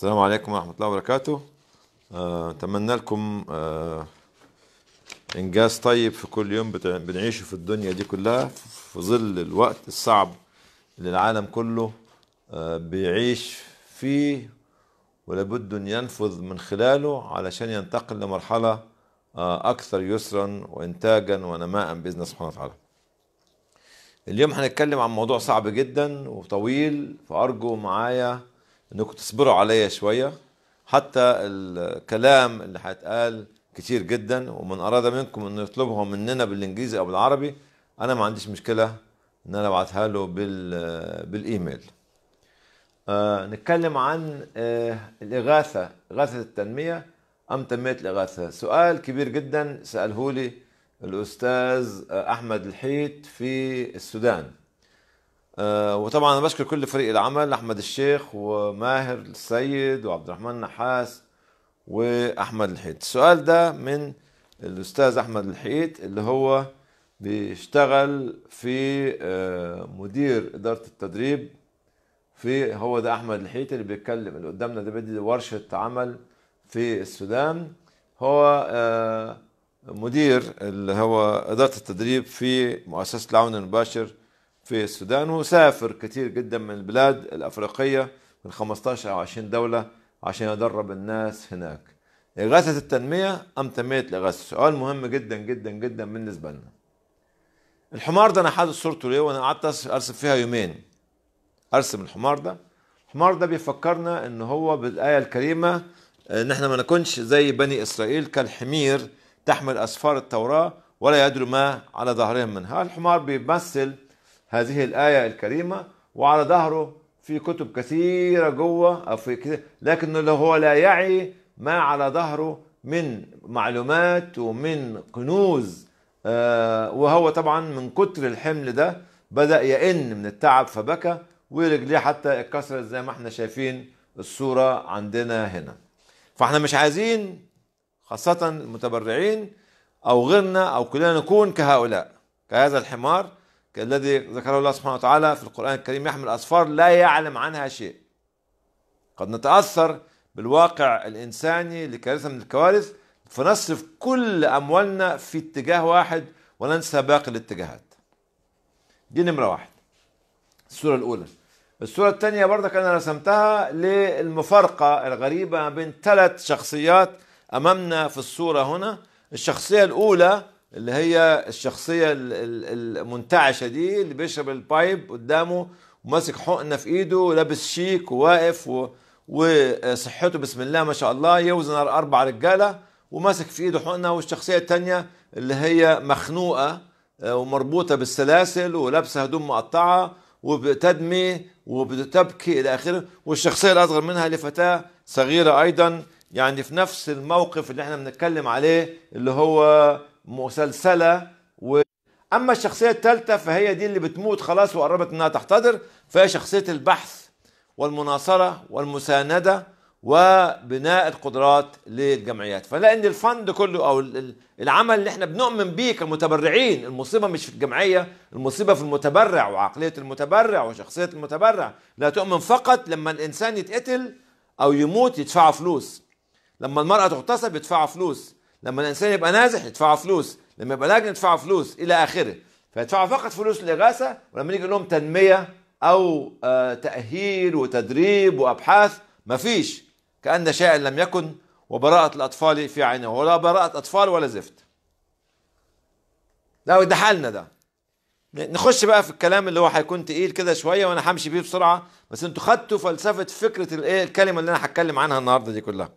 السلام عليكم ورحمة الله وبركاته أتمنى آه، لكم آه، إنجاز طيب في كل يوم بنعيشه في الدنيا دي كلها في ظل الوقت الصعب اللي العالم كله آه، بيعيش فيه ولابد أن ينفذ من خلاله علشان ينتقل لمرحلة أكثر يسرا وإنتاجا ونماء بإذن الله سبحانه وتعالى اليوم هنتكلم عن موضوع صعب جدا وطويل فأرجو معايا انكم تصبروا عليا شويه حتى الكلام اللي هيتقال كتير جدا ومن اراد منكم انه يطلبها مننا بالانجليزي او بالعربي انا ما عنديش مشكله ان انا ابعتها له بالايميل آه نتكلم عن آه الاغاثه اغاثه التنميه ام تنميه الاغاثه سؤال كبير جدا ساله لي الاستاذ آه، احمد الحيت في السودان آه، وطبعا انا بشكر كل فريق العمل احمد الشيخ وماهر السيد وعبد الرحمن نحاس واحمد الحيط السؤال ده من الاستاذ احمد الحيط اللي هو بيشتغل في آه، مدير اداره التدريب في هو ده احمد الحيط اللي بيتكلم اللي قدامنا ده بدي ورشه عمل في السودان هو آه، مدير اللي هو اداره التدريب في مؤسسه العون المباشر في السودان وسافر كثير جدا من البلاد الأفريقية من 15 أو 20 دولة عشان يدرب الناس هناك إغاثة التنمية أم تنمية الإغاثة سؤال مهم جدا جدا جدا بالنسبة لنا الحمار ده أنا حاطط صورته ليه وأنا قعدت أرسم فيها يومين أرسم الحمار ده الحمار ده بيفكرنا إن هو بالآية الكريمة إن إحنا ما نكونش زي بني إسرائيل كالحمير تحمل أسفار التوراة ولا يدري ما على ظهرهم منها الحمار بيمثل هذه الآية الكريمة وعلى ظهره في كتب كثيرة جوه أو في كثير اللي هو لا يعي ما على ظهره من معلومات ومن كنوز آه وهو طبعا من كتر الحمل ده بدأ يئن من التعب فبكى ورجليه حتى اتكسرت زي ما احنا شايفين الصورة عندنا هنا فاحنا مش عايزين خاصة المتبرعين أو غيرنا أو كلنا نكون كهؤلاء كهذا الحمار الذي ذكره الله سبحانه وتعالى في القرآن الكريم يحمل أسفار لا يعلم عنها شيء قد نتأثر بالواقع الإنساني لكارثة من الكوارث فنصرف كل أموالنا في اتجاه واحد وننسى باقي الاتجاهات دي نمرة واحد الصورة الأولى الصورة الثانية برضك أنا رسمتها للمفارقة الغريبة بين ثلاث شخصيات أمامنا في الصورة هنا الشخصية الأولى اللي هي الشخصيه المنتعشه دي اللي بيشرب البايب قدامه وماسك حقنه في ايده ولابس شيك وواقف وصحته بسم الله ما شاء الله يوزن اربع رجاله وماسك في ايده حقنه والشخصيه الثانيه اللي هي مخنوقه آه، ومربوطه بالسلاسل ولابسه هدوم مقطعه وبتدمي وبتبكي الى اخره والشخصيه الاصغر منها لفتاه صغيره ايضا يعني في نفس الموقف اللي احنا بنتكلم عليه اللي هو مسلسله و اما الشخصيه الثالثه فهي دي اللي بتموت خلاص وقربت انها تحتضر فهي شخصيه البحث والمناصره والمسانده وبناء القدرات للجمعيات فلان الفند كله او العمل اللي احنا بنؤمن بيه كمتبرعين المصيبه مش في الجمعيه المصيبه في المتبرع وعقليه المتبرع وشخصيه المتبرع لا تؤمن فقط لما الانسان يتقتل او يموت يدفعوا فلوس لما المراه تغتصب يدفعوا فلوس لما الانسان يبقى نازح يدفعوا فلوس لما يبقى لاجن يدفعوا فلوس الى اخره فيدفعوا فقط فلوس للاغاثه ولما نيجي لهم تنميه او آه، تاهيل وتدريب وابحاث مفيش كان شيئا لم يكن وبراءة الأطفال في عينه ولا براءة أطفال ولا زفت ده ده حالنا ده نخش بقى في الكلام اللي هو هيكون تقيل كده شويه وانا همشي بيه بسرعه بس انتوا خدتوا فلسفه فكره الايه الكلمه اللي انا هتكلم عنها النهارده دي كلها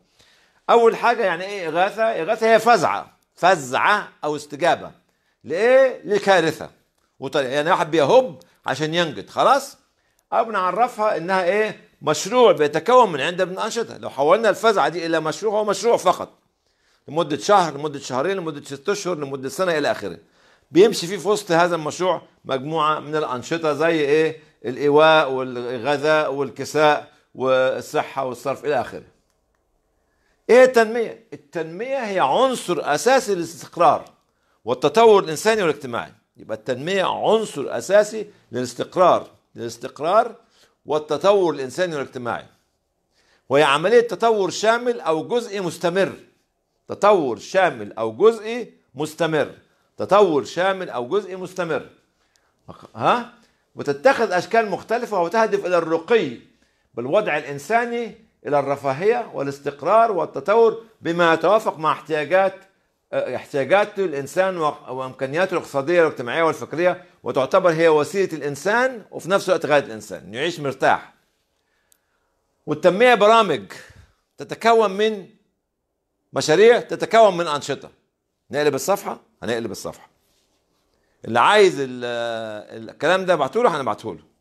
اول حاجه يعني ايه اغاثه اغاثه هي فزعه فزعه او استجابه لايه لكارثه وطريق. يعني واحد بيهب عشان ينجد خلاص او بنعرفها انها ايه مشروع بيتكون من عدة من أنشطة لو حولنا الفزعه دي الى مشروع هو مشروع فقط لمده شهر لمده شهرين لمده ست اشهر لمده سنه الى اخره بيمشي فيه في وسط هذا المشروع مجموعه من الانشطه زي ايه الايواء والغذاء والكساء والصحه والصرف الى اخره ايه التنمية؟ التنمية هي عنصر اساسي للاستقرار والتطور الانساني والاجتماعي يبقى التنمية عنصر اساسي للاستقرار للاستقرار والتطور الانساني والاجتماعي وهي عملية تطور شامل او جزئي مستمر تطور شامل او جزئي مستمر تطور شامل او جزئي مستمر ها وتتخذ اشكال مختلفة وتهدف الى الرقي بالوضع الانساني الى الرفاهيه والاستقرار والتطور بما يتوافق مع احتياجات احتياجات الانسان وامكانياته الاقتصاديه والاجتماعيه والفكريه وتعتبر هي وسيله الانسان وفي نفس الوقت غايه الانسان يعيش مرتاح والتنميه برامج تتكون من مشاريع تتكون من انشطه نقلب الصفحه هنقلب الصفحه اللي عايز الكلام ده ابعته له هنبعته له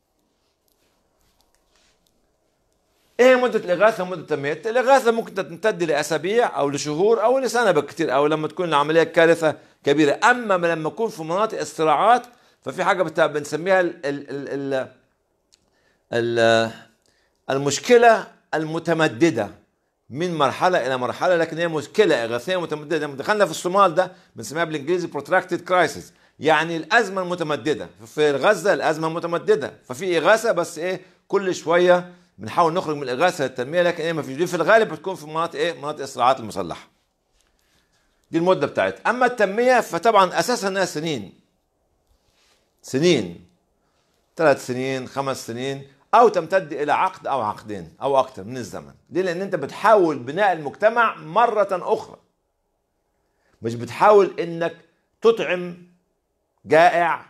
ايه مده الاغاثه ومده التمهيد الاغاثه ممكن تمتد لاسابيع او لشهور او لسنه بالكثير او لما تكون العمليه كارثه كبيره اما لما يكون في مناطق الصراعات ففي حاجه بنسميها الـ الـ الـ الـ الـ المشكله المتمدده من مرحله الى مرحله لكن هي مشكله اغاثيه متمدده لما دخلنا في الصومال ده بنسميها بالانجليزي protracted crisis يعني الازمه المتمدده في غزه الازمه المتمددة ففي اغاثه بس ايه كل شويه بنحاول نخرج من الاغاثه للتنميه لكن ايه ما فيش دي في الغالب بتكون في مناطق ايه مناطق الصراعات المسلحه دي المده بتاعتها اما التنميه فطبعا اساسها انها سنين سنين ثلاث سنين خمس سنين او تمتد الى عقد او عقدين او اكثر من الزمن ليه لان انت بتحاول بناء المجتمع مره اخرى مش بتحاول انك تطعم جائع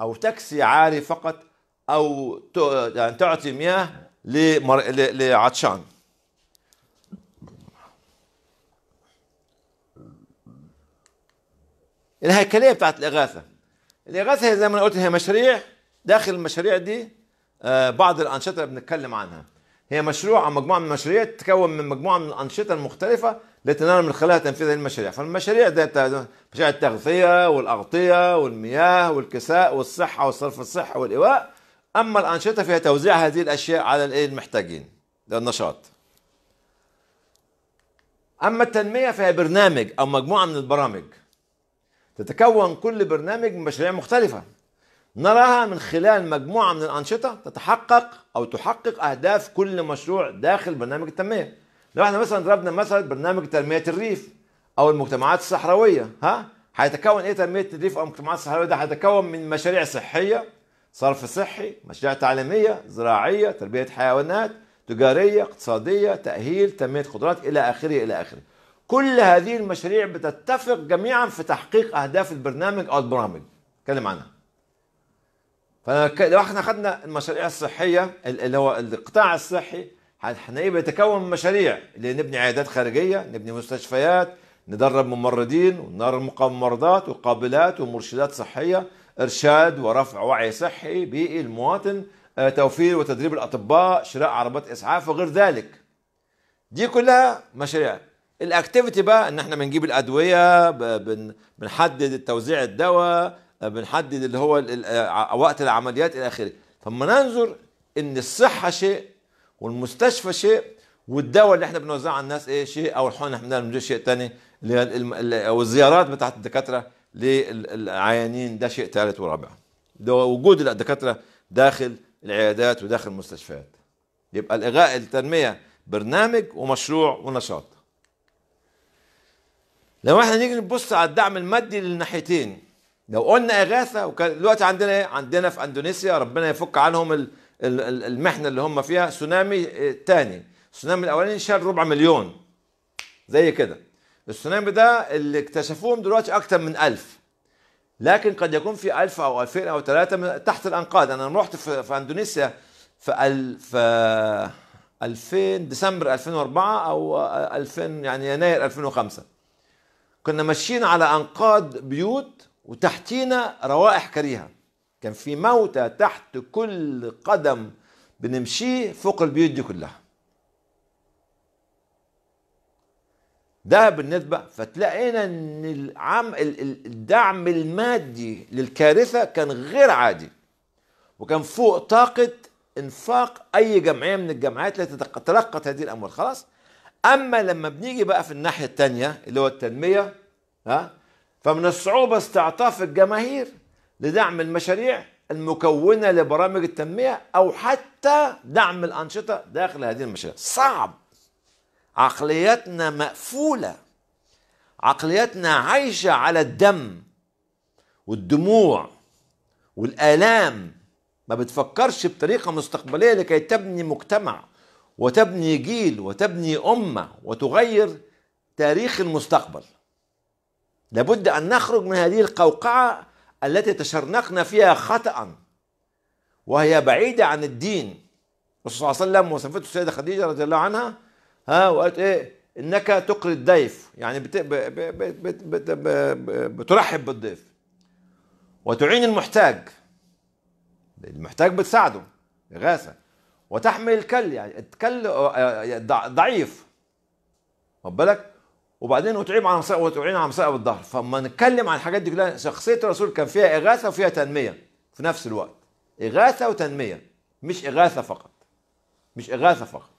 او تكسي عاري فقط او يعني تعطي مياه لمر... ل... لعطشان الهيكليه بتاعت الاغاثه الاغاثه زي ما انا قلت هي مشاريع داخل المشاريع دي آه، بعض الانشطه اللي بنتكلم عنها هي مشروع او مجموعه من المشاريع تتكون من مجموعه من الانشطه المختلفه لتنال من خلالها تنفيذ هذه المشاريع فالمشاريع دي مشاريع التغذيه والاغطيه والمياه والكساء والصحه والصرف الصحي والايواء أما الأنشطة فيها توزيع هذه الأشياء على المحتاجين للنشاط أما التنمية فهي برنامج أو مجموعة من البرامج تتكون كل برنامج من مشاريع مختلفة نراها من خلال مجموعة من الأنشطة تتحقق أو تحقق أهداف كل مشروع داخل برنامج التنمية لو احنا مثلا ضربنا مثلا برنامج تنمية الريف أو المجتمعات الصحراوية ها هيتكون إيه تنمية الريف أو المجتمعات الصحراوية ده هيتكون من مشاريع صحية صرف صحي مشاريع تعليمية زراعية تربية حيوانات تجارية اقتصادية تأهيل تنمية قدرات إلى آخره إلى آخره كل هذه المشاريع بتتفق جميعا في تحقيق أهداف البرنامج أو البرامج اتكلم عنها فلو احنا خدنا المشاريع الصحية اللي هو القطاع الصحي هنلاقيه بيتكون من مشاريع اللي نبني عيادات خارجية نبني مستشفيات ندرب ممرضين ونرى ممرضات وقابلات ومرشدات صحية ارشاد ورفع وعي صحي بيئي المواطن آه، توفير وتدريب الاطباء شراء عربات اسعاف وغير ذلك دي كلها مشاريع الاكتيفيتي بقى ان احنا بنجيب الادويه بنحدد توزيع الدواء آه، بنحدد اللي هو آه، وقت العمليات الى اخره فما ننظر ان الصحه شيء والمستشفى شيء والدواء اللي احنا بنوزعه على الناس ايه شيء او الحقن اللي احنا بنعمل شيء ثاني اللي هي والزيارات بتاعت الدكاتره للعيانين ده شيء ثالث ورابع ده وجود الدكاتره داخل العيادات وداخل المستشفيات يبقى الاغاء التنميه برنامج ومشروع ونشاط لو احنا نيجي نبص على الدعم المادي للناحيتين لو قلنا اغاثه وكان دلوقتي عندنا ايه عندنا في اندونيسيا ربنا يفك عنهم المحنه اللي هم فيها سونامي آه، تاني السونامي الاولاني شال ربع مليون زي كده السونامي ده اللي اكتشفوهم دلوقتي اكتر من ألف لكن قد يكون في ألف أو ألفين أو ثلاثة تحت الأنقاض أنا رحت في, في أندونيسيا في, أل... في 2000 ديسمبر 2004 أو 2000 يعني يناير 2005 كنا ماشيين على أنقاض بيوت وتحتينا روائح كريهة كان في موتى تحت كل قدم بنمشيه فوق البيوت دي كلها ده بالنسبة فتلاقينا ان العم الدعم المادي للكارثة كان غير عادي وكان فوق طاقة انفاق اي جمعية من الجمعيات التي تلقت هذه الاموال خلاص اما لما بنيجي بقى في الناحية التانية اللي هو التنمية ها فمن الصعوبة استعطاف الجماهير لدعم المشاريع المكونة لبرامج التنمية او حتى دعم الانشطة داخل هذه المشاريع صعب عقلياتنا مقفولة عقلياتنا عايشة على الدم والدموع والآلام ما بتفكرش بطريقة مستقبلية لكي تبني مجتمع وتبني جيل وتبني أمة وتغير تاريخ المستقبل لابد أن نخرج من هذه القوقعة التي تشرنقنا فيها خطأ وهي بعيدة عن الدين الرسول صلى الله عليه وسلم وصفته السيدة خديجة رضي الله عنها ها وقالت ايه انك تقري الضيف يعني بت... بت... بت... بت... بترحب بالضيف وتعين المحتاج المحتاج بتساعده إغاثة وتحمل الكل يعني الكل آه، آه، ضعيف واخد بالك وبعدين وتعيب عن وتعين عن مسائل الظهر فما نتكلم عن الحاجات دي كلها شخصية الرسول كان فيها إغاثة وفيها تنمية في نفس الوقت إغاثة وتنمية مش إغاثة فقط مش إغاثة فقط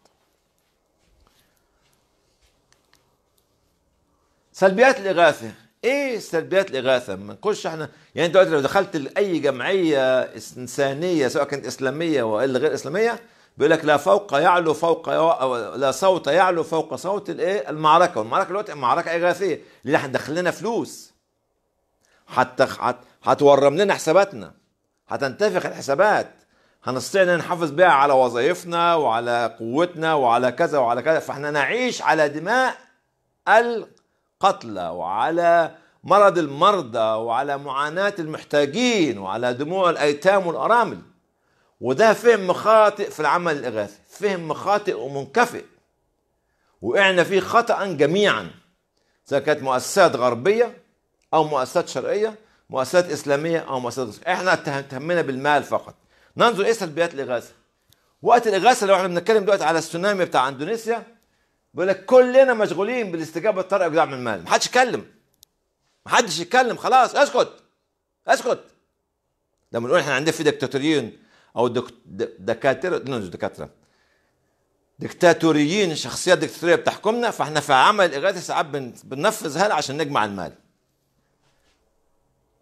سلبيات الاغاثه ايه سلبيات الاغاثه ما نقولش احنا يعني دلوقتي لو دخلت لأي جمعيه انسانيه سواء كانت اسلاميه والا غير اسلاميه بيقول لك لا فوق يعلو فوق لا صوت يعلو فوق صوت الايه المعركه والمعركه دلوقتي معركه اغاثيه اللي هتدخل لنا فلوس حتى هتورم لنا حساباتنا هتنتفخ الحسابات هنستطيع ان نحافظ بيها على وظائفنا وعلى قوتنا وعلى كذا وعلى كذا فاحنا نعيش على دماء ال قتلى وعلى مرض المرضى وعلى معاناة المحتاجين وعلى دموع الأيتام والأرامل وده فهم خاطئ في العمل الإغاثي فهم خاطئ ومنكفئ وقعنا فيه خطأ جميعا سواء كانت مؤسسات غربية أو مؤسسات شرقية مؤسسات إسلامية أو مؤسسات غربية. إحنا تهمنا بالمال فقط ننظر إيه سلبيات الإغاثة وقت الإغاثة لو إحنا بنتكلم دلوقتي على السونامي بتاع أندونيسيا بيقول لك كلنا مشغولين بالاستجابه الطارئه وجداع المال ما حدش يتكلم ما حدش يتكلم خلاص اسكت اسكت لما نقول احنا عندنا في دكتاتوريين او دكاتره دك... مش دكاتره دكتاتوريين شخصيات دكتاتوريه بتحكمنا فاحنا في عمل اغاثي ساعات بننفذ هل عشان نجمع المال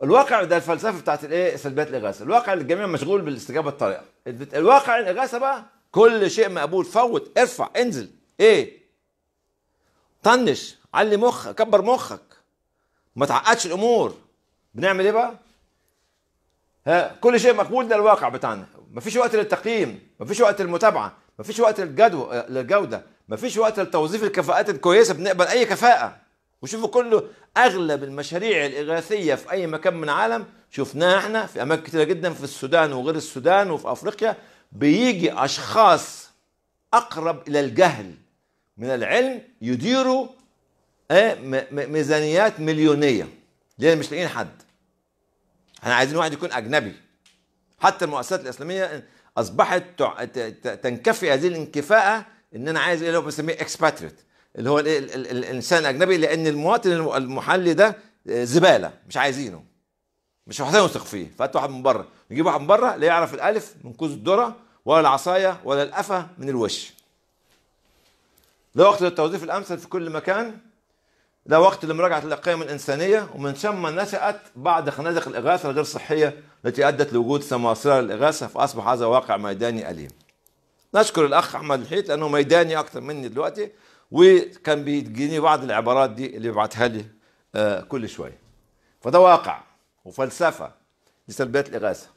الواقع ده الفلسفه بتاعت الايه سلبيات الاغاثه الواقع الجميع مشغول بالاستجابه الطارئه الواقع الاغاثه بقى كل شيء مقبول فوت ارفع انزل ايه طنش علي مخك كبر مخك ما تعقدش الامور بنعمل ايه بقى؟ ها كل شيء مقبول ده الواقع بتاعنا مفيش وقت للتقييم مفيش وقت للمتابعه مفيش وقت للجدو للجوده مفيش وقت لتوظيف الكفاءات الكويسه بنقبل اي كفاءه وشوفوا كله اغلب المشاريع الاغاثيه في اي مكان من العالم شفناها احنا في اماكن كتيره جدا في السودان وغير السودان وفي افريقيا بيجي اشخاص اقرب الى الجهل من العلم يديروا آه، ميزانيات مليونيه ليه مش لاقيين حد احنا عايزين واحد يكون اجنبي حتى المؤسسات الاسلاميه اصبحت تنكفي هذه الانكفاءه ان انا عايز إيه اللي هو بسميه اكسباتريت اللي هو الانسان الاجنبي لان المواطن المحلي ده آه، زباله مش عايزينه مش هنوثق فيه فات واحد من بره نجيب واحد من بره لا يعرف الالف من كوز الذره ولا العصايه ولا القفا من الوش لا وقت للتوظيف الأمثل في كل مكان لا وقت لمراجعة القيم الإنسانية ومن ثم نشأت بعض خنادق الإغاثة الغير صحية التي أدت لوجود سماسرة للإغاثة فأصبح هذا واقع ميداني أليم نشكر الأخ أحمد الحيط لأنه ميداني اكثر مني دلوقتي وكان بيجيني بعض العبارات دي اللي بيبعتها لي آه، كل شوية فده واقع وفلسفة دي سلبيات الإغاثة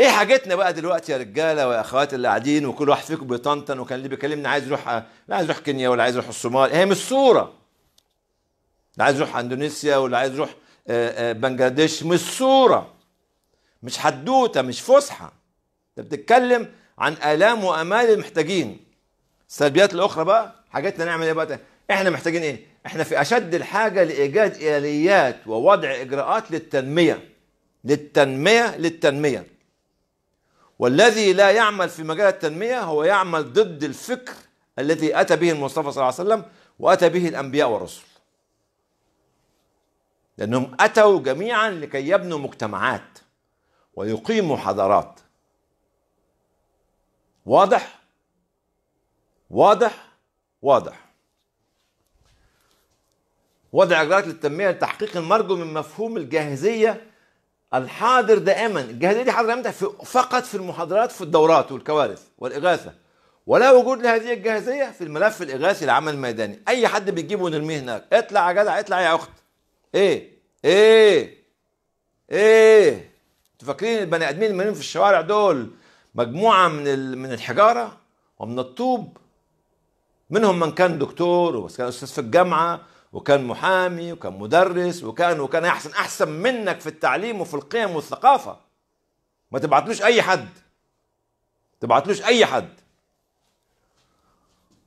ايه حاجتنا بقى دلوقتي يا رجاله ويا اخوات اللي قاعدين وكل واحد فيكم بيطنطن وكان اللي بيكلمني عايز يروح لا عايز يروح كينيا ولا عايز يروح الصومال هي مش صوره اللي عايز يروح اندونيسيا ولا عايز يروح آه، آه، بنجلاديش مش صوره مش حدوته مش فسحه انت بتتكلم عن الام وامال المحتاجين السلبيات الاخرى بقى حاجتنا نعمل ايه بقى احنا محتاجين ايه احنا في اشد الحاجه لايجاد اليات ووضع اجراءات للتنميه للتنميه للتنميه والذي لا يعمل في مجال التنمية هو يعمل ضد الفكر الذي أتى به المصطفى صلى الله عليه وسلم وأتى به الأنبياء والرسل لأنهم أتوا جميعا لكي يبنوا مجتمعات ويقيموا حضارات واضح واضح واضح وضع إجراءات للتنمية لتحقيق المرجو من مفهوم الجاهزية الحاضر دائما الجاهليه دي حاضره امتى فقط في المحاضرات في الدورات والكوارث والاغاثه ولا وجود لهذه الجاهزيه في الملف الاغاثي العمل الميداني اي حد بتجيبه ونرميه هناك اطلع يا جدع اطلع يا اخت ايه ايه ايه انتوا فاكرين البني ادمين المرميين في الشوارع دول مجموعه من من الحجاره ومن الطوب منهم من كان دكتور وكان استاذ في الجامعه وكان محامي وكان مدرس وكان وكان احسن احسن منك في التعليم وفي القيم والثقافه ما تبعتلوش اي حد تبعتلوش اي حد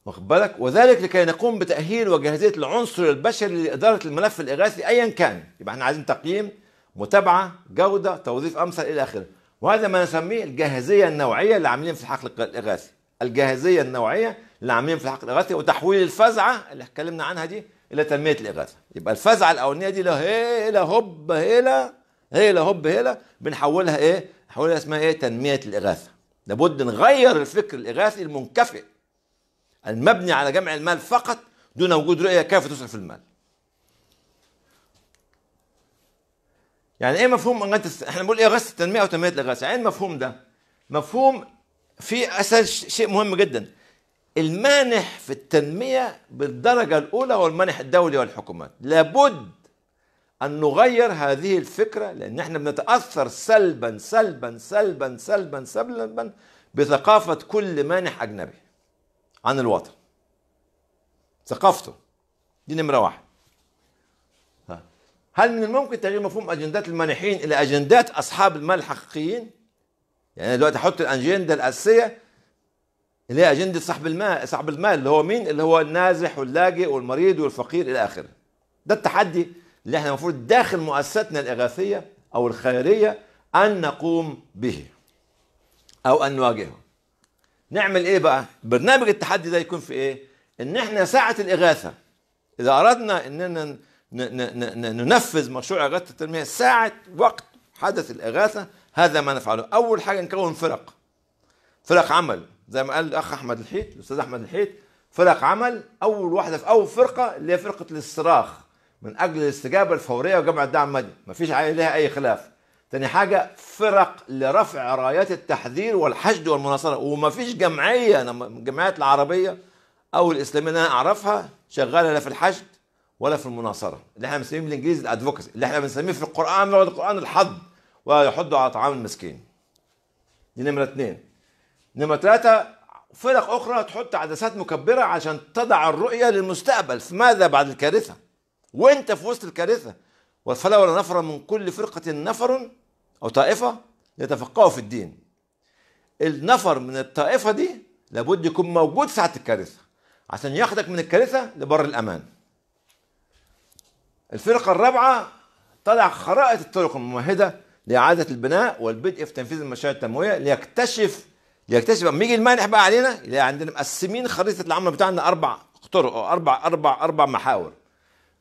واخد بالك وذلك لكي نقوم بتاهيل وجاهزيه العنصر البشري لاداره الملف الاغاثي ايا كان يبقى احنا عايزين تقييم متابعه جوده توظيف امثل الى اخره وهذا ما نسميه الجاهزيه النوعيه اللي عاملين في الحقل الاغاثي الجاهزيه النوعيه اللي عاملين في الحقل الاغاثي وتحويل الفزعه اللي اتكلمنا عنها دي الى تنميه الاغاثه يبقى الفزعه الاولانيه دي هيلا هوب هيلا هيلا هوب هيلا بنحولها ايه نحولها اسمها ايه تنميه الاغاثه لابد نغير الفكر الاغاثي المنكفئ المبني على جمع المال فقط دون وجود رؤيه كيف تصرف المال يعني ايه مفهوم انت احنا بنقول ايه اغاثه التنميه او تنميه الاغاثه يعني ايه المفهوم ده مفهوم في اساس شيء مهم جدا المانح في التنمية بالدرجة الأولى هو المانح الدولي والحكومات لابد أن نغير هذه الفكرة لأن احنا بنتأثر سلبا سلبا سلبا سلبا سلبا بثقافة كل مانح أجنبي عن الوطن ثقافته دي نمرة واحد هل من الممكن تغيير مفهوم أجندات المانحين إلى أجندات أصحاب المال الحقيقيين؟ يعني دلوقتي أحط الأجندة الأساسية اللي هي اجنده صاحب المال صاحب المال اللي هو مين؟ اللي هو النازح واللاجئ والمريض والفقير الى اخره. ده التحدي اللي احنا المفروض داخل مؤسستنا الاغاثيه او الخيريه ان نقوم به او ان نواجهه. نعمل ايه بقى؟ برنامج التحدي ده يكون في ايه؟ ان احنا ساعه الاغاثه اذا اردنا اننا ننفذ مشروع اغاثه التنميه ساعه وقت حدث الاغاثه هذا ما نفعله، اول حاجه نكون فرق فرق عمل زي ما قال الاخ احمد الحيط الاستاذ احمد الحيط فرق عمل اول واحده في اول فرقه اللي هي فرقه الصراخ من اجل الاستجابه الفوريه وجمع الدعم المدني فيش عليها اي خلاف تاني حاجة فرق لرفع رايات التحذير والحشد والمناصرة وما فيش جمعية أنا الجمعيات العربية أو الإسلامية اللي أنا أعرفها شغالة لا في الحشد ولا في المناصرة اللي احنا بنسميه بالإنجليزي الأدفوكسي اللي احنا بنسميه في القرآن القرآن الحض ويحض على طعام المسكين دي نمرة اثنين نمرة ثلاثة فرق أخرى تحط عدسات مكبرة عشان تضع الرؤية للمستقبل ماذا بعد الكارثة وانت في وسط الكارثة والفلا ولا نفر من كل فرقة نفر أو طائفة يتفقهوا في الدين النفر من الطائفة دي لابد يكون موجود ساعة الكارثة عشان ياخدك من الكارثة لبر الأمان الفرقة الرابعة طلع خرائط الطرق الممهدة لإعادة البناء والبدء في تنفيذ المشاريع التنموية ليكتشف يكتشف لما يجي المانح بقى علينا يلاقي عندنا مقسمين خريطه العمل بتاعنا اربع طرق او اربع اربع اربع محاور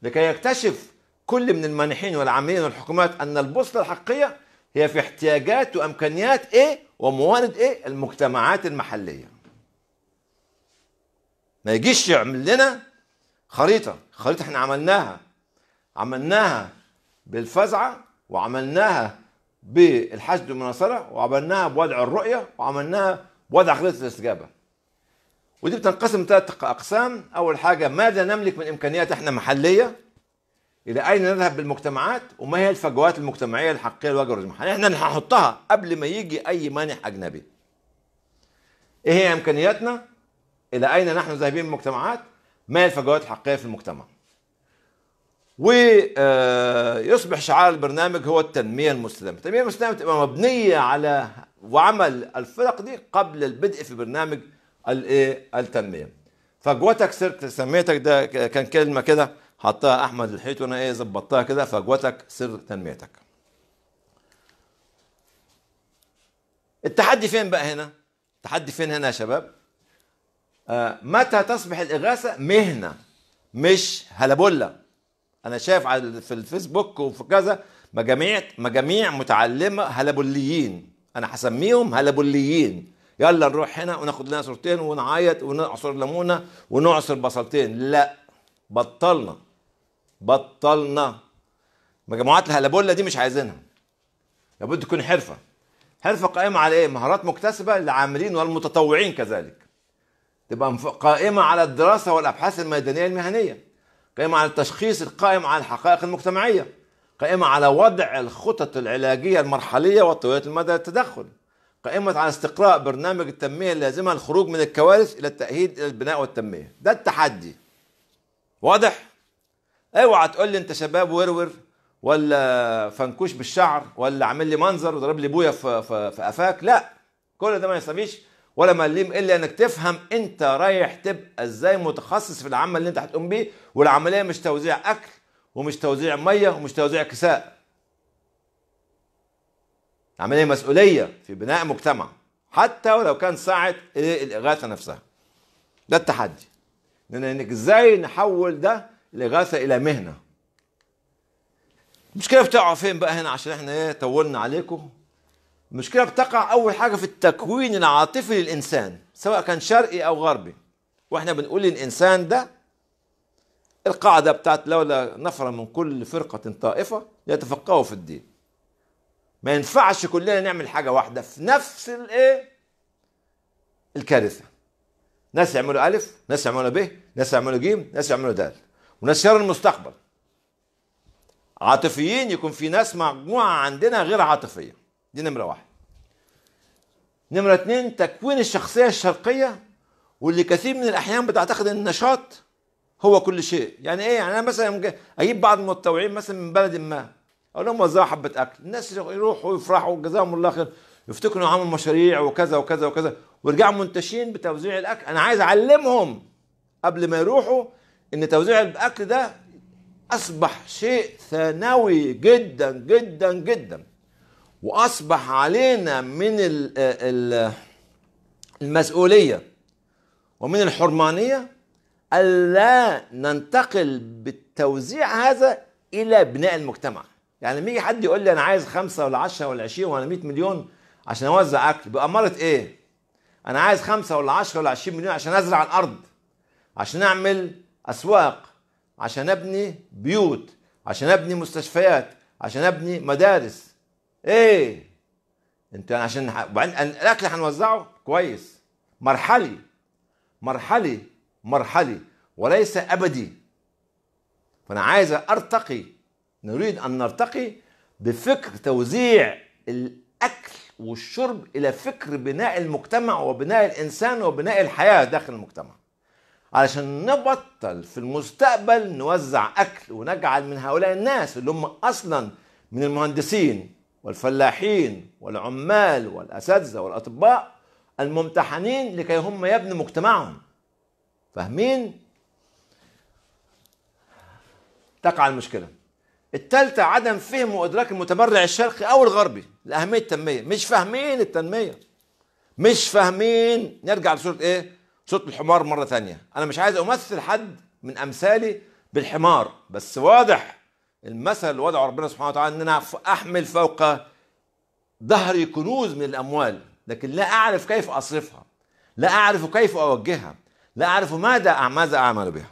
لكي يكتشف كل من المانحين والعاملين والحكومات ان البوصله الحقيقيه هي في احتياجات وامكانيات ايه وموارد ايه المجتمعات المحليه ما يجيش يعمل لنا خريطه خريطه احنا عملناها عملناها بالفزعه وعملناها بالحشد والمناصره وعملناها بوضع الرؤيه وعملناها بوضع خريطه الاستجابه ودي بتنقسم ثلاث اقسام اول حاجه ماذا نملك من امكانيات احنا محليه الى اين نذهب بالمجتمعات وما هي الفجوات المجتمعيه الحقيقيه الواجهة الرجل يعني احنا هنحطها قبل ما يجي اي مانع اجنبي ايه هي امكانياتنا الى اين نحن ذاهبين بالمجتمعات ما هي الفجوات الحقيقيه في المجتمع ويصبح شعار البرنامج هو التنمية المسلمة التنمية المسلمة تبقى مبنية على وعمل الفرق دي قبل البدء في برنامج إيه، التنمية فجوتك سرت سميتك ده كان كلمة كده حطها أحمد الحيط وأنا إيه ظبطتها كده فجوتك سر تنميتك التحدي فين بقى هنا؟ التحدي فين هنا يا شباب؟ آه، متى تصبح الإغاثة مهنة مش هلبولة انا شايف على في الفيسبوك وفي كذا مجاميع مجاميع متعلمه هلبوليين انا هسميهم هلبوليين يلا نروح هنا وناخد لنا صورتين ونعيط ونعصر ليمونه ونعصر بصلتين لا بطلنا بطلنا مجموعات الهلبوله دي مش عايزينها لابد تكون حرفه حرفه قائمه على ايه مهارات مكتسبه للعاملين والمتطوعين كذلك تبقى قائمه على الدراسه والابحاث الميدانيه المهنيه قائمة على التشخيص القائم على الحقائق المجتمعية قائمة على وضع الخطط العلاجية المرحلية وطويلة المدى للتدخل قائمة على استقراء برنامج التنمية اللازمة للخروج من الكوارث إلى التأهيل إلى البناء والتنمية ده التحدي واضح؟ اوعى أيوة، تقول لي انت شباب ورور ولا فنكوش بالشعر ولا عامل لي منظر وضرب لي بويا في, في, في قفاك لا كل ده ما يسميش ولا مليم الا انك تفهم انت رايح تبقى ازاي متخصص في العمل اللي انت هتقوم بيه والعمليه مش توزيع اكل ومش توزيع ميه ومش توزيع كساء عمليه مسؤوليه في بناء مجتمع حتى ولو كان ساعه الاغاثه نفسها ده التحدي انك ازاي نحول ده الاغاثه الى مهنه المشكله بتقعوا فين بقى هنا عشان احنا ايه طولنا عليكم المشكلة بتقع أول حاجة في التكوين العاطفي للإنسان سواء كان شرقي أو غربي وإحنا بنقول للإنسان ده القاعدة بتاعت لولا نفر من كل فرقة طائفة ليتفقهوا في الدين ما ينفعش كلنا نعمل حاجة واحدة في نفس الإيه الكارثة ناس يعملوا ألف ناس يعملوا ب ناس يعملوا جيم ناس يعملوا دال وناس يروا المستقبل عاطفيين يكون في ناس مجموعة عندنا غير عاطفية دي نمرة واحد نمرة اتنين تكوين الشخصية الشرقية واللي كثير من الأحيان بتعتقد أن النشاط هو كل شيء يعني إيه يعني أنا مثلا أجيب بعض المتطوعين مثلا من بلد ما أقول لهم وزعوا حبة أكل الناس يروحوا يفرحوا جزاهم الله خير يفتكروا عملوا مشاريع وكذا وكذا وكذا ويرجعوا منتشين بتوزيع الأكل أنا عايز أعلمهم قبل ما يروحوا ان توزيع الاكل ده اصبح شيء ثانوي جدا جدا جدا واصبح علينا من المسؤوليه ومن الحرمانيه الا ننتقل بالتوزيع هذا الى بناء المجتمع يعني لما يجي حد يقول لي انا عايز خمسة ولا 10 ولا 20 ولا 100 مليون عشان اوزع اكل باماره ايه انا عايز خمسة ولا 10 ولا 20 مليون عشان ازرع الارض عشان اعمل اسواق عشان ابني بيوت عشان ابني مستشفيات عشان ابني مدارس ايه انت عشان وبعدين الاكل هنوزعه كويس مرحلي مرحلي مرحلي وليس ابدي فانا عايز ارتقي نريد ان نرتقي بفكر توزيع الاكل والشرب الى فكر بناء المجتمع وبناء الانسان وبناء الحياه داخل المجتمع علشان نبطل في المستقبل نوزع اكل ونجعل من هؤلاء الناس اللي هم اصلا من المهندسين والفلاحين والعمال والأساتذة والأطباء الممتحنين لكي هم يبنوا مجتمعهم فاهمين؟ تقع المشكلة الثالثة عدم فهم وإدراك المتبرع الشرقي أو الغربي لأهمية التنمية مش فاهمين التنمية مش فاهمين نرجع لصورة إيه؟ صورة الحمار مرة ثانية أنا مش عايز أمثل حد من أمثالي بالحمار بس واضح المثل اللي وضعه ربنا سبحانه وتعالى ان انا احمل فوق ظهري كنوز من الاموال لكن لا اعرف كيف اصرفها لا اعرف كيف اوجهها لا اعرف ماذا ماذا اعمل بها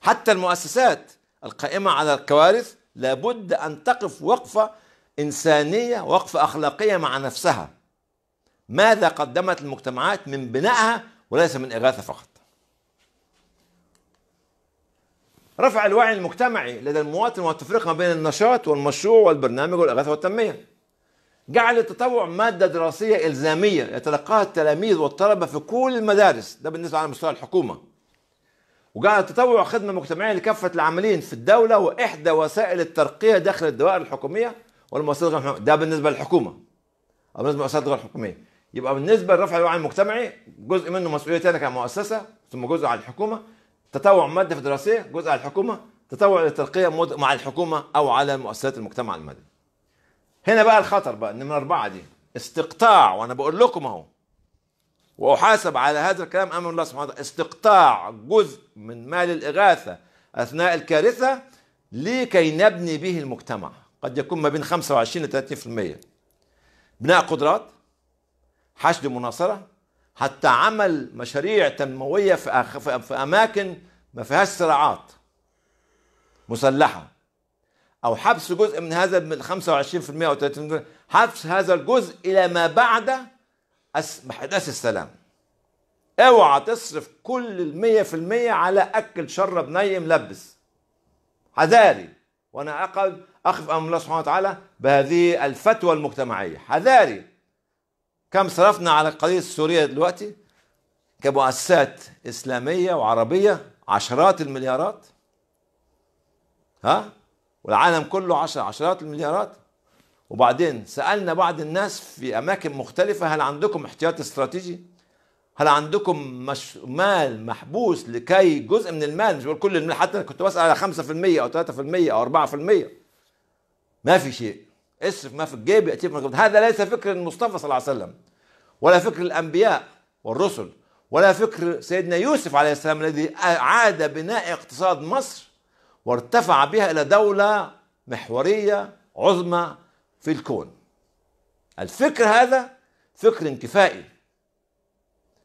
حتى المؤسسات القائمه على الكوارث لابد ان تقف وقفه انسانيه وقفه اخلاقيه مع نفسها ماذا قدمت المجتمعات من بنائها وليس من اغاثه فقط رفع الوعي المجتمعي لدى المواطن والتفريق ما بين النشاط والمشروع والبرنامج والإغاثة والتنمية جعل التطوع مادة دراسية إلزامية يتلقاها التلاميذ والطلبة في كل المدارس ده بالنسبة على مستوى الحكومة وجعل التطوع خدمة مجتمعية لكافة العاملين في الدولة وإحدى وسائل الترقية داخل الدوائر الحكومية والمؤسسات غير الحكومية ده بالنسبة للحكومة أو بالنسبة للمؤسسات غير الحكومية يبقى بالنسبة لرفع الوعي المجتمعي جزء منه مسؤوليتي أنا كمؤسسة ثم جزء على الحكومة تطوع مادة في الدراسية جزء على الحكومة تطوع للترقية مع الحكومة أو على مؤسسات المجتمع المدني هنا بقى الخطر بقى نمرة أربعة دي استقطاع وأنا بقول لكم أهو وأحاسب على هذا الكلام أمام الله سبحانه وتعالى استقطاع جزء من مال الإغاثة أثناء الكارثة لكي نبني به المجتمع قد يكون ما بين 25 ل 30% بناء قدرات حشد مناصرة حتى عمل مشاريع تنموية في أماكن ما فيهاش صراعات مسلحة أو حبس جزء من هذا من 25% أو 30% حبس هذا الجزء إلى ما بعد أحداث السلام اوعى تصرف كل المية في المية على أكل شرب نيم لبس حذاري وأنا أقل أخف أمام الله سبحانه وتعالى بهذه الفتوى المجتمعية حذاري كم صرفنا على القضية السورية دلوقتي كمؤسسات إسلامية وعربية عشرات المليارات ها والعالم كله عشر عشرات المليارات وبعدين سألنا بعض الناس في أماكن مختلفة هل عندكم احتياط استراتيجي هل عندكم مش... مال محبوس لكي جزء من المال مش بقول كل المال حتى كنت بسأل على 5% أو 3% أو 4% ما في شيء اصرف ما في الجيب يأتيك هذا ليس فكر المصطفى صلى الله عليه وسلم ولا فكر الأنبياء والرسل ولا فكر سيدنا يوسف عليه السلام الذي عاد بناء اقتصاد مصر وارتفع بها إلى دولة محورية عظمى في الكون الفكر هذا فكر انكفائي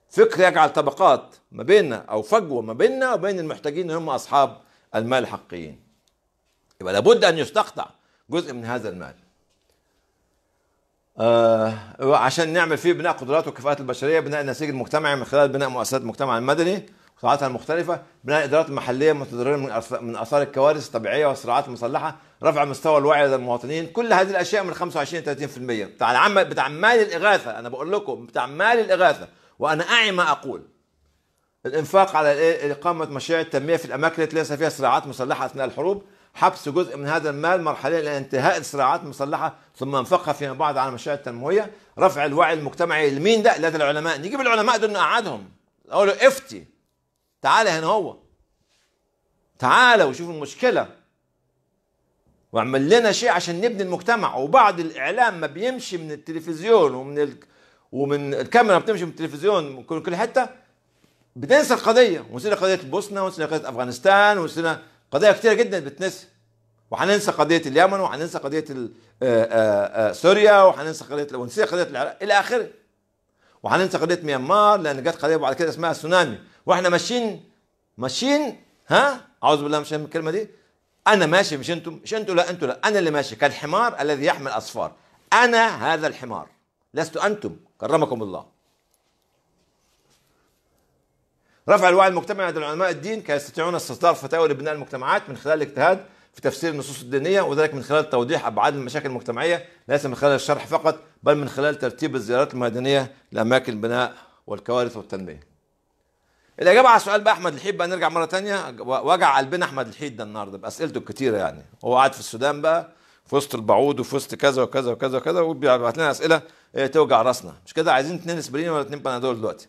فكر يجعل طبقات ما بيننا او فجوه ما بيننا وبين المحتاجين اللي هم اصحاب المال الحقيقيين يبقى لابد ان يستقطع جزء من هذا المال آه عشان نعمل فيه بناء قدرات وكفاءات البشريه بناء النسيج المجتمعي من خلال بناء مؤسسات المجتمع المدني قطاعاتها المختلفه بناء الادارات المحليه المتضرره من من اثار الكوارث الطبيعيه والصراعات المسلحه رفع مستوى الوعي لدى المواطنين كل هذه الاشياء من 25 30% بتاع العمل بتاع عمال الاغاثه انا بقول لكم بتاع عمال الاغاثه وانا اعي ما اقول الانفاق على اقامه مشاريع التنميه في الاماكن التي ليس فيها صراعات مسلحه اثناء الحروب حبس جزء من هذا المال مرحليا الى انتهاء الصراعات المسلحه ثم انفقها فيما بعد على المشاريع التنمويه، رفع الوعي المجتمعي لمين ده؟ لدى العلماء، نجيب العلماء دول نقعدهم، اقول له افتي تعال هنا هو تعال وشوف المشكله واعمل لنا شيء عشان نبني المجتمع وبعض الاعلام ما بيمشي من التلفزيون ومن ال... ومن الكاميرا بتمشي من التلفزيون من كل حته بتنسى القضيه ونسينا قضيه البوسنه ونسينا قضيه افغانستان ونسينا قضايا كتيره جدا بتنسى وهننسى قضيه اليمن وهننسى قضيه آه، آه، آه، سوريا وهننسى قضيه ونسي قضيه العراق الى اخره وهننسى قضيه ميانمار لان جت قضيه بعد كده اسمها سونامي واحنا ماشيين ماشيين ها اعوذ بالله مش من الكلمه دي انا ماشي مش انتم مش انتم لا انتم لا انا اللي ماشي كالحمار الذي يحمل اصفار انا هذا الحمار لست انتم كرمكم الله رفع الوعي المجتمعي لدى علماء الدين كي يستطيعون استصدار فتاوى لبناء المجتمعات من خلال الاجتهاد في تفسير النصوص الدينية وذلك من خلال توضيح أبعاد المشاكل المجتمعية ليس من خلال الشرح فقط بل من خلال ترتيب الزيارات الميدانية لأماكن البناء والكوارث والتنمية الإجابة على سؤال بقى أحمد الحيد بقى نرجع مرة ثانيه وجع قلبنا أحمد الحيد ده النهاردة بأسئلته الكتيرة يعني هو قاعد في السودان بقى في وسط البعوض وفي وسط كذا وكذا وكذا وكذا وبيبعت لنا أسئلة إيه، توجع راسنا مش كده عايزين اثنين اسبرين ولا اثنين بنادول دلوقتي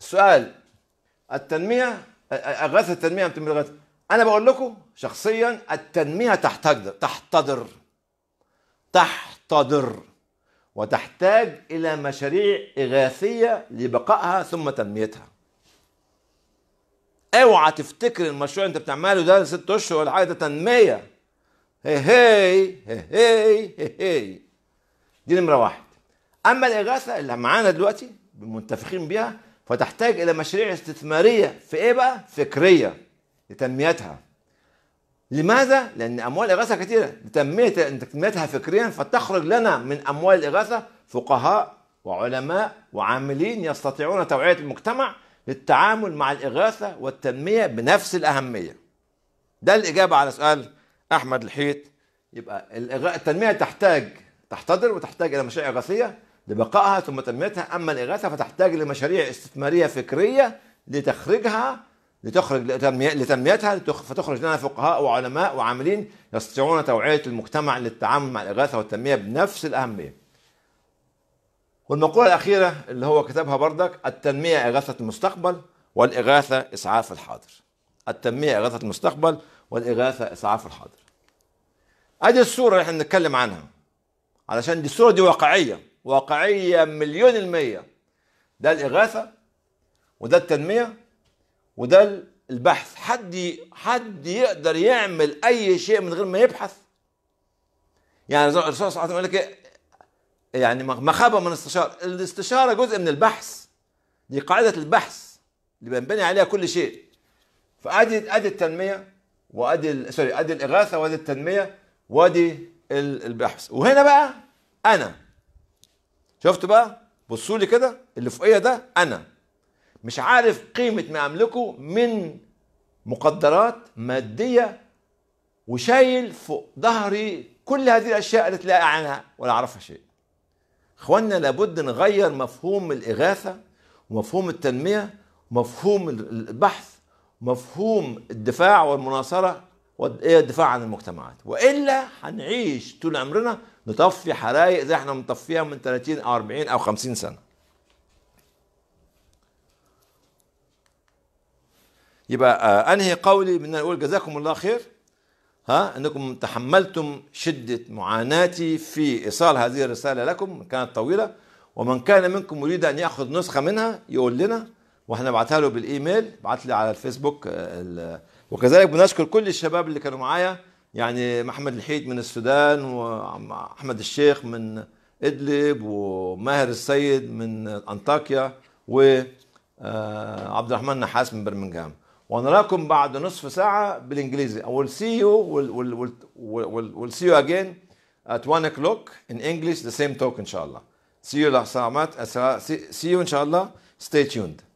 السؤال التنميه اغاثه التنميه بتنميه الغاثه انا بقول لكم شخصيا التنميه تحتضر تحتضر تحتضر وتحتاج الى مشاريع اغاثيه لبقائها ثم تنميتها اوعى تفتكر المشروع انت بتعمله ده ست اشهر ولا حاجه ده تنميه هي هي هي هي هي دي نمره واحد اما الاغاثه اللي معانا دلوقتي متفقين بيها فتحتاج إلى مشاريع استثمارية في إيه بقى؟ فكرية لتنميتها لماذا؟ لأن أموال الإغاثة كثيرة لتنمية تنميتها فكريا فتخرج لنا من أموال الإغاثة فقهاء وعلماء وعاملين يستطيعون توعية المجتمع للتعامل مع الإغاثة والتنمية بنفس الأهمية ده الإجابة على سؤال أحمد الحيط يبقى التنمية تحتاج تحتضر وتحتاج إلى مشاريع إغاثية لبقائها ثم تنميتها أما الإغاثة فتحتاج لمشاريع استثمارية فكرية لتخرجها لتخرج لتنميتها فتخرج لنا فقهاء وعلماء وعاملين يستطيعون توعية المجتمع للتعامل مع الإغاثة والتنمية بنفس الأهمية والمقولة الأخيرة اللي هو كتبها بردك التنمية إغاثة المستقبل والإغاثة إسعاف الحاضر التنمية إغاثة المستقبل والإغاثة إسعاف الحاضر أدي الصورة اللي احنا بنتكلم عنها علشان دي الصورة دي واقعية واقعية مليون المية ده الإغاثة وده التنمية وده البحث حد حد يقدر يعمل أي شيء من غير ما يبحث يعني الرسول صلى الله عليه وسلم يقول لك إيه؟ يعني مخابة من الاستشارة الاستشارة جزء من البحث دي قاعدة البحث اللي بنبني عليها كل شيء فأدي أدي التنمية وأدي سوري أدي الإغاثة وأدي التنمية وأدي البحث وهنا بقى أنا شفت بقى بصوا لي كده اللي فوقيه ده انا مش عارف قيمه ما املكه من مقدرات ماديه وشايل فوق ظهري كل هذه الاشياء اللي لا عنها ولا اعرفها شيء اخواننا لابد نغير مفهوم الاغاثه ومفهوم التنميه ومفهوم البحث ومفهوم الدفاع والمناصره والدفاع عن المجتمعات والا هنعيش طول عمرنا نطفي حرايق زي احنا مطفيها من 30 او 40 او 50 سنه يبقى آه، انهي قولي من اقول جزاكم الله خير ها انكم تحملتم شده معاناتي في ايصال هذه الرساله لكم كانت طويله ومن كان منكم يريد ان ياخذ نسخه منها يقول لنا واحنا بعتها له بالايميل بعت لي على الفيسبوك آه، وكذلك بنشكر كل الشباب اللي كانوا معايا يعني محمد الحيد من السودان واحمد الشيخ من ادلب وماهر السيد من انطاكيا وعبد آه، الرحمن نحاس من برمنغهام ونراكم بعد نصف ساعه بالانجليزي I سي يو ويل سي يو اجين ات 1 o'clock ان انجلش ذا سيم توك ان شاء الله سي يو لحسامات سي يو ان شاء الله ستي تيوند